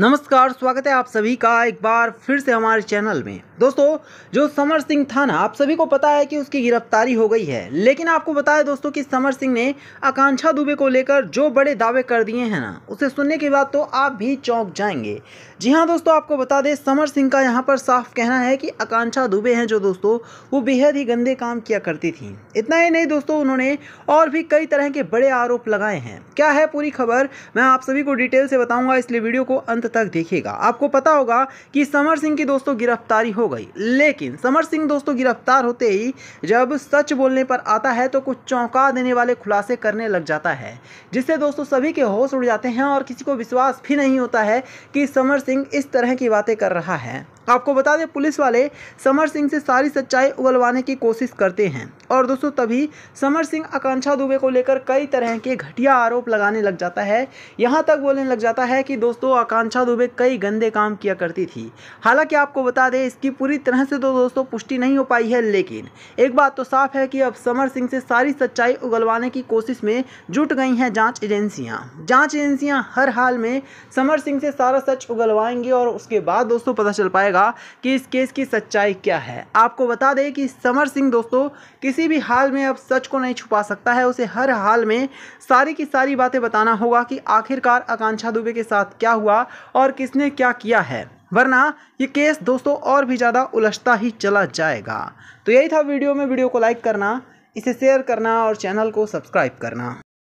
नमस्कार स्वागत है आप सभी का एक बार फिर से हमारे चैनल में दोस्तों जो समर सिंह था ना आप सभी को पता है कि उसकी गिरफ्तारी हो गई है लेकिन आपको बताया दोस्तों कि समर सिंह ने आकांक्षा दुबे को लेकर जो बड़े दावे कर दिए हैं ना उसे सुनने के बाद तो आप भी चौंक जाएंगे जी हाँ दोस्तों आपको बता दें समर सिंह का यहाँ पर साफ कहना है कि आकांक्षा दुबे हैं जो दोस्तों वो बेहद ही गंदे काम किया करती थी इतना ही नहीं दोस्तों उन्होंने और भी कई तरह के बड़े आरोप लगाए हैं क्या है पूरी खबर मैं आप सभी को डिटेल से बताऊँगा इसलिए वीडियो को अंत तक देखेगा आपको पता होगा कि समर सिंह की दोस्तों गिरफ्तारी हो गई लेकिन समर सिंह दोस्तों गिरफ्तार होते ही जब सच बोलने पर आता है तो कुछ चौंका देने वाले खुलासे करने लग जाता है जिससे दोस्तों सभी के होश उड़ जाते हैं और किसी को विश्वास भी नहीं होता है कि समर सिंह इस तरह की बातें कर रहा है आपको बता दें पुलिस वाले समर सिंह से सारी सच्चाई उगलवाने की कोशिश करते हैं और दोस्तों तभी समर सिंह आकांक्षा दुबे को लेकर कई तरह के घटिया आरोप लगाने लग जाता है यहां तक बोलने लग जाता है कि दोस्तों आकांक्षा आशा अच्छा दुबे कई गंदे काम किया करती थी हालांकि आपको बता दें इसकी पूरी तरह से तो दोस्तों पुष्टि नहीं हो पाई है लेकिन एक बात तो साफ है कि अब समर सिंह से सारी सच्चाई उगलवाने की कोशिश में जुट गई हैं जांच एजेंसियां जांच एजेंसियां हर हाल में समर सिंह से सारा सच उगलवाएंगी और उसके बाद दोस्तों पता चल पाएगा कि इस केस की सच्चाई क्या है आपको बता दें कि समर सिंह दोस्तों किसी भी हाल में अब सच को नहीं छुपा सकता है उसे हर हाल में सारी की सारी बातें बताना होगा कि आखिरकार आकांक्षा दुबे के साथ क्या हुआ और किसने क्या किया है वरना ये केस दोस्तों और भी ज़्यादा उलझता ही चला जाएगा तो यही था वीडियो में वीडियो को लाइक करना इसे शेयर करना और चैनल को सब्सक्राइब करना